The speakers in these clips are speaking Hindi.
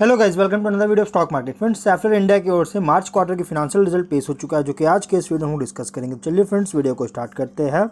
hello guys welcome to another video stock market friends Schaeffler India की ओर से मार्च क्वार्टर की फिनेंशियल रिजल्ट पेश हो चुका है जो कि आज के इस वीडियो में डिस्कस करेंगे चलिए फ्रेंड्स वीडियो को स्टार्ट करते हैं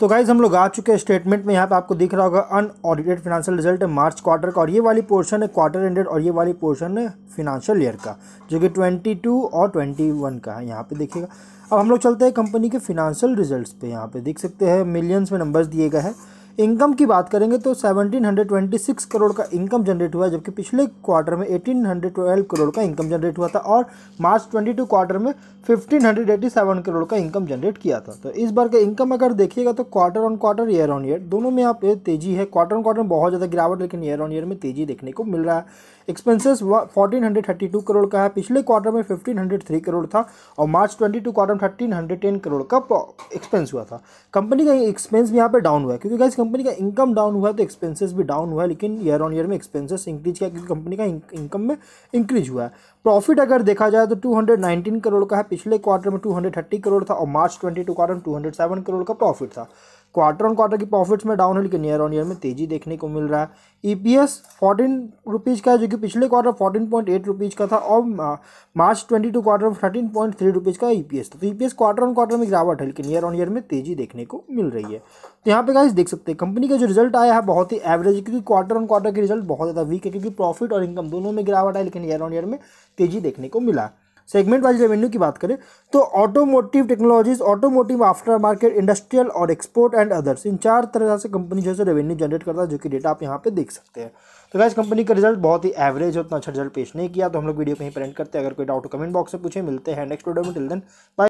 तो गाइज हम लोग आ चुके हैं स्टेटमेंट में यहाँ पे आपको दिख रहा होगा अनऑडिटेड फिनेंशियल रिजल्ट है मार्च क्वार्टर का और ये वाली पोर्शन है क्वार्टर एंडेड और ये वाली पोर्शन है फिनेंशियल ईयर का जो कि 22 और 21 का है यहाँ पे देखिएगा अब हम लोग चलते हैं कंपनी के फिनेंशियल रिजल्ट्स पे यहाँ पे देख सकते हैं मिलियंस में नंबर्स दिए गए हैं इनकम की बात करेंगे तो 1726 करोड़ का इनकम जनरेट हुआ जबकि पिछले क्वार्टर में 1812 करोड़ का इनकम जनरेट हुआ था और मार्च 22 क्वार्टर में 1587 करोड़ का इनकम जनरेट किया था तो इस बार का इनकम अगर देखिएगा तो quarter on quarter year on year दोनों में आप तेजी है क्वार्टर ऑन क्वार्टर में बहुत ज़्यादा गिरावट लेकिन ईयर ऑन ईयर में तेजी देखने को मिल रहा है एक्सपेंसेस फोर्टीन करोड़ का है पिछले क्वार्टर में फिफ्टीन oh करोड़ था और मार्च ट्वेंटी क्वार्टर में 1310 करोड़ का एक्सपेंस हुआ था कंपनी का एक्सपेंस भी यहाँ पर डाउन हुआ है क्योंकि गाइस कंपनी का इनकम डाउन हुआ है तो एक्सपेंसेस भी डाउन हुआ है लेकिन ईयर ऑन ईयर में एक्सपेंसेस इंक्रीज किया क्योंकि कंपनी का इनकम में इंक्रीज हुआ है प्रॉफिट अगर देखा जाए तो 219 करोड़ का है पिछले क्वार्टर में 230 करोड़ था और मार्च 22 क्वार्टर में 207 करोड़ का प्रॉफिट था क्वार्टर ऑन क्वार्टर की प्रॉफिट्स में डाउन हिल के नियर ऑन ईयर में तेजी देखने को मिल रहा है E P S fourteen rupees का है जो कि पिछले quarter fourteen point eight rupees का था और मार्च ट्वेंटी टू क्वार्टर में थर्टीन पॉइंट थ्री रुपीज़ का ई पी एस था तो ई क्वार्टर ऑन क्वार्टर में गिरावट है लेकिन ईयर ऑन ईयर में तेजी देखने को मिल रही है तो यहाँ पे गाइस देख सकते हैं कंपनी का जो रिजल्ट आया है बहुत ही एवरेज क्योंकि क्वार्टर ऑन क्वार्टर के रिजल्ट बहुत ज़्यादा वीक है क्योंकि प्रॉफिट और इनकम दोनों में गिरावट आई लेकिन ईयर ऑन ईयर में तेजी देखने को मिला सेगमेंट वाइज रेवेन्यू की बात करें तो automotive technologies automotive aftermarket industrial और एक्सपोर्ट एंड अदर्स इन चार तरह से कंपनी जो है रेवेन्यू जनरेट करता है जो कि डेटा आप यहाँ पे देख सकते हैं तो गैस कंपनी का रिजल्ट बहुत ही एवरेज है उतना अच्छा रिजल्ट पेश नहीं किया तो हम लोग वीडियो कहीं प्रिंट करते हैं अगर कोई डाउट कमेंट बॉक्स से पूछे मिलते हैं नेक्स्ट वीडियो में टिल देन बाय